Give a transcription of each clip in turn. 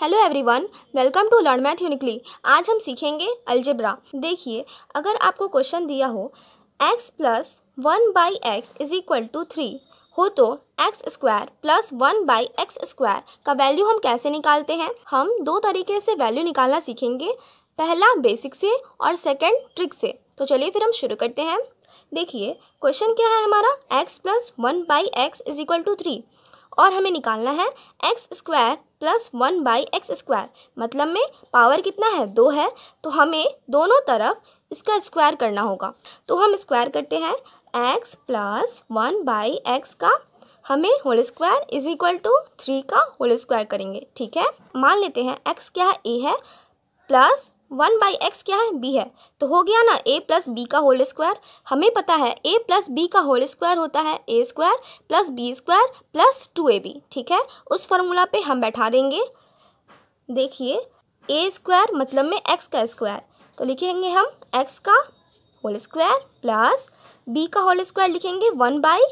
hello everyone welcome to learn math uniquely आज हम सीखेंगे अल्जेब्रा देखिए अगर आपको क्वेश्चन दिया हो x plus one by x is equal to three हो तो x square plus one by x square का वैल्यू हम कैसे निकालते हैं हम दो तरीके से वैल्यू निकालना सीखेंगे पहला बेसिक से और सेकेंड ट्रिक से तो चलिए फिर हम शुरू करते हैं देखिए क्वेश्चन क्या है हमारा x plus one by x is equal to three और हमें निकालना है x square plus one by x square मतलब में पावर कितना है दो है तो हमें दोनों तरफ इसका स्क्वायर करना होगा तो हम स्क्वायर करते हैं x plus one by x का हमें whole square is equal to three का होल स्क्वायर करेंगे ठीक है मान लेते हैं एक्स क्या है ए है प्लस वन बाई एक्स क्या है बी है तो हो गया ना ए प्लस बी का होल स्क्वायर हमें पता है ए प्लस बी का होल स्क्वायर होता है a square plus b square plus two a b ठीक है उस फॉर्मूला पे हम बैठा देंगे देखिए ए स्क्वायर मतलब में एक्स का स्क्वायर तो लिखेंगे हम एक्स का होल स्क्वायर प्लस बी का होल स्क्वायर लिखेंगे वन बाई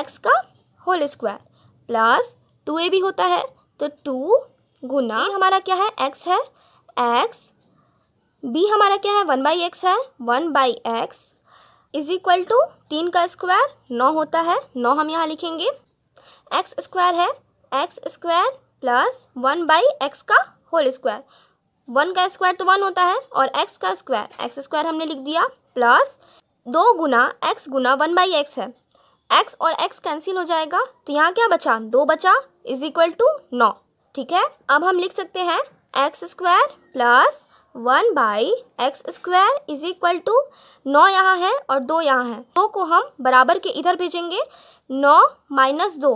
एक्स का whole square plus two a b होता है तो टू गुना हमारा क्या है एक्स है एक्स बी हमारा क्या है वन बाई एक्स है one by x is equal to तीन का स्क्वायर नौ होता है नौ हम यहाँ लिखेंगे एक्स स्क्वायर है x square plus one by x का होल स्क्वायर वन का स्क्वायर तो वन होता है और एक्स का स्क्वायर एक्स स्क्वायर हमने लिख दिया प्लस दो गुना एक्स गुना वन बाई एक्स है एक्स और एक्स कैंसिल हो जाएगा तो यहाँ क्या बचा दो बचा इज इक्वल टू नौ ठीक है अब हम लिख सकते हैं x square plus one by x square is equal to नौ यहाँ है और दो यहाँ है दो को हम बराबर के इधर भेजेंगे नौ माइनस दो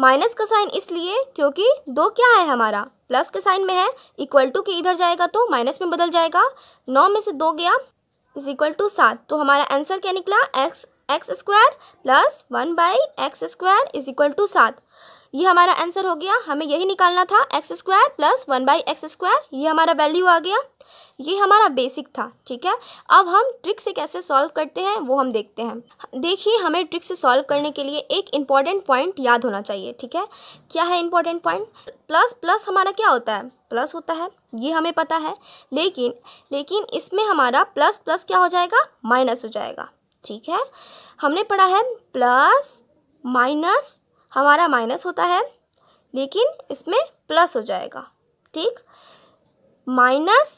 माइनस का साइन इसलिए क्योंकि दो क्या है हमारा प्लस के साइन में है इक्वल टू के इधर जाएगा तो माइनस में बदल जाएगा नौ में से दो गया इज इक्वल टू सात तो हमारा आंसर क्या निकला x x square plus one by x square is equal to सात ये हमारा आंसर हो गया हमें यही निकालना था x square plus one by x square ये हमारा वैल्यू आ गया ये हमारा बेसिक था ठीक है अब हम ट्रिक से कैसे सॉल्व करते हैं वो हम देखते हैं देखिए हमें ट्रिक से सॉल्व करने के लिए एक इंपॉर्टेंट पॉइंट याद होना चाहिए ठीक है क्या है इंपॉर्टेंट पॉइंट प्लस प्लस हमारा क्या होता है प्लस होता है ये हमें पता है लेकिन लेकिन इसमें हमारा प्लस प्लस क्या हो जाएगा माइनस हो जाएगा ठीक है हमने पढ़ा है प्लस माइनस हमारा माइनस होता है लेकिन इसमें प्लस हो जाएगा ठीक माइनस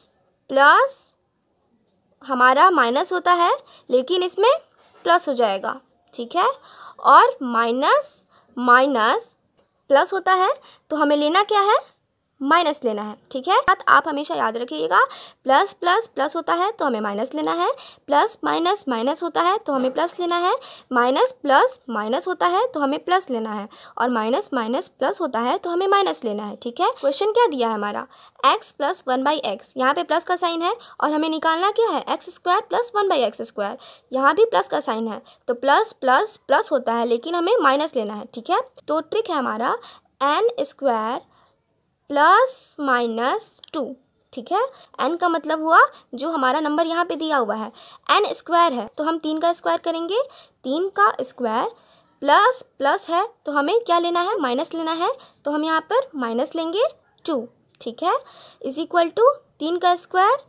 प्लस हमारा माइनस होता है लेकिन इसमें प्लस हो जाएगा ठीक है और माइनस माइनस प्लस होता है तो हमें लेना क्या है माइनस लेना है ठीक है बात आप हमेशा याद रखिएगा प्लस प्लस प्लस होता है तो हमें माइनस लेना है प्लस माइनस माइनस होता है तो हमें प्लस लेना है माइनस प्लस माइनस होता है तो हमें प्लस लेना है और माइनस माइनस प्लस होता है तो हमें माइनस लेना है ठीक है क्वेश्चन क्या दिया है हमारा x plus one by x यहाँ पे प्लस का साइन है और हमें निकालना क्या है x square plus one by x square यहाँ भी प्लस का साइन है तो प्लस प्लस प्लस होता है लेकिन हमें माइनस लेना है ठीक है तो ट्रिक है हमारा n square plus minus two ठीक है एन का मतलब हुआ जो हमारा नंबर यहाँ पे दिया हुआ है एन स्क्वायर है तो हम तीन का स्क्वायर करेंगे तीन का स्क्वायर प्लस प्लस है तो हमें क्या लेना है माइनस लेना है तो हम यहाँ पर माइनस लेंगे टू ठीक है इज इक्वल टू तीन का स्क्वायर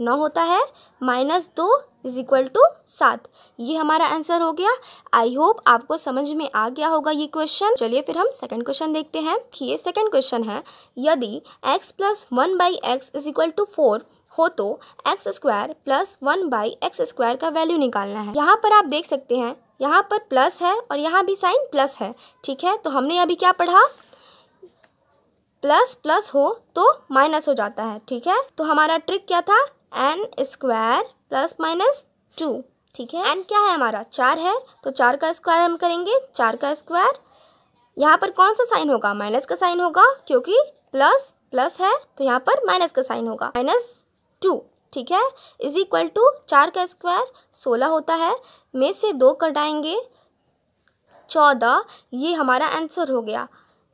नौ होता है माइनस दो इज इक्वल टू सात ये हमारा आंसर हो गया आई होप आपको समझ में आ गया होगा ये क्वेश्चन चलिए फिर हम सेकंड क्वेश्चन देखते हैं कि ये सेकंड क्वेश्चन है यदि x plus one by x is equal to four हो तो x square plus one by x square का वैल्यू निकालना है यहाँ पर आप देख सकते हैं यहाँ पर प्लस है और यहाँ भी साइन प्लस है ठीक है तो हमने अभी क्या पढ़ा प्लस प्लस हो तो माइनस हो जाता है ठीक है तो हमारा ट्रिक क्या था n square plus minus two ठीक है एन क्या है हमारा चार है तो चार का स्क्वायर हम करेंगे चार का स्क्वायर यहाँ पर कौन सा साइन होगा माइनस का साइन होगा क्योंकि प्लस प्लस है तो यहाँ पर माइनस का साइन होगा माइनस टू ठीक है इज इक्वल टू चार का स्क्वायर सोलह होता है में से दो कटाएंगे चौदह ये हमारा आंसर हो गया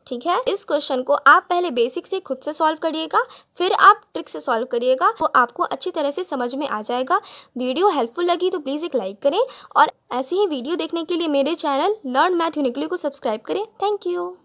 ठीक है इस क्वेश्चन को आप पहले बेसिक से खुद से सॉल्व करिएगा फिर आप ट्रिक से सॉल्व करिएगा तो आपको अच्छी तरह से समझ में आ जाएगा वीडियो हेल्पफुल लगी तो प्लीज़ एक लाइक करें और ऐसी ही वीडियो देखने के लिए मेरे चैनल लर्न मैथ यूनिकली को सब्सक्राइब करें थैंक यू